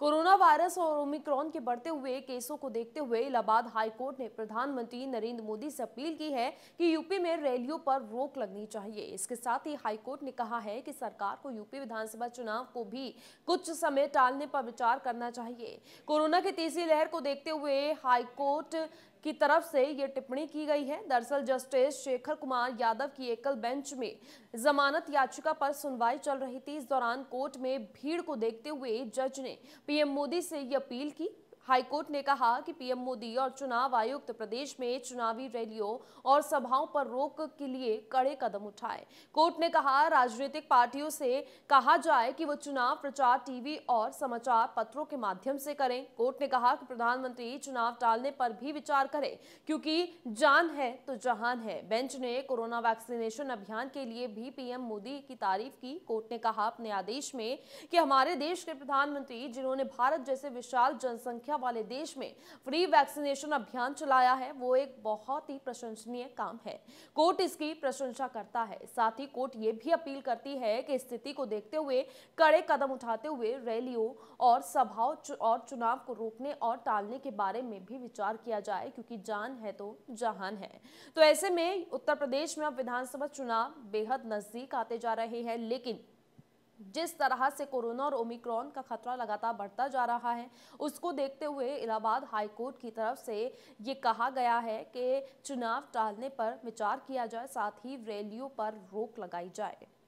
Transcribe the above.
corona virus और Omicron के बढ़ते हुए केसों को देखते हुए इलाहाबाद हाईकोर्ट ने प्रधानमंत्री नरेंद्र मोदी से अपील की है कि यूपी में रैलियों पर रोक लगनी चाहिए इसके साथ ही हाईकोर्ट ने कहा है कि सरकार को यूपी विधानसभा चुनाव को भी कुछ समय टालने पर विचार करना चाहिए कोरोना की तीसरी लहर को देखते हुए हाईकोर्ट की तरफ से ये टिप्पणी की गई है दरअसल जस्टिस शेखर कुमार यादव की एकल बेंच में जमानत याचिका पर सुनवाई चल रही थी इस दौरान कोर्ट में भीड़ को देखते हुए जज ने पीएम मोदी से ये अपील की हाईकोर्ट ने कहा कि पीएम मोदी और चुनाव आयुक्त प्रदेश में चुनावी रैलियों और सभाओं पर रोक के लिए कड़े कदम उठाए कोर्ट ने कहा राजनीतिक पार्टियों से कहा जाए कि वो चुनाव प्रचार टीवी और समाचार पत्रों के माध्यम से करें कोर्ट ने कहा कि प्रधानमंत्री चुनाव टालने पर भी विचार करें क्योंकि जान है तो जहान है बेंच ने कोरोना वैक्सीनेशन अभियान के लिए भी पीएम मोदी की तारीफ की कोर्ट ने कहा अपने आदेश में कि हमारे देश के प्रधानमंत्री जिन्होंने भारत जैसे विशाल जनसंख्या संख्या वाले देश में फ्री वैक्सीनेशन अभियान चलाया है वो एक बहुत ही प्रशंसनीय काम है कोर्ट इसकी प्रशंसा करता है साथ ही कोर्ट ये भी अपील करती है कि स्थिति को देखते हुए कड़े कदम उठाते हुए रैलियों और सभाओं और चुनाव को रोकने और टालने के बारे में भी विचार किया जाए क्योंकि जान है तो जहान है तो ऐसे में उत्तर प्रदेश में अब विधानसभा चुनाव बेहद नजदीक आते जा रहे हैं लेकिन जिस तरह से कोरोना और ओमिक्रॉन का खतरा लगातार बढ़ता जा रहा है उसको देखते हुए इलाहाबाद हाईकोर्ट की तरफ से ये कहा गया है कि चुनाव टालने पर विचार किया जाए साथ ही रैलियों पर रोक लगाई जाए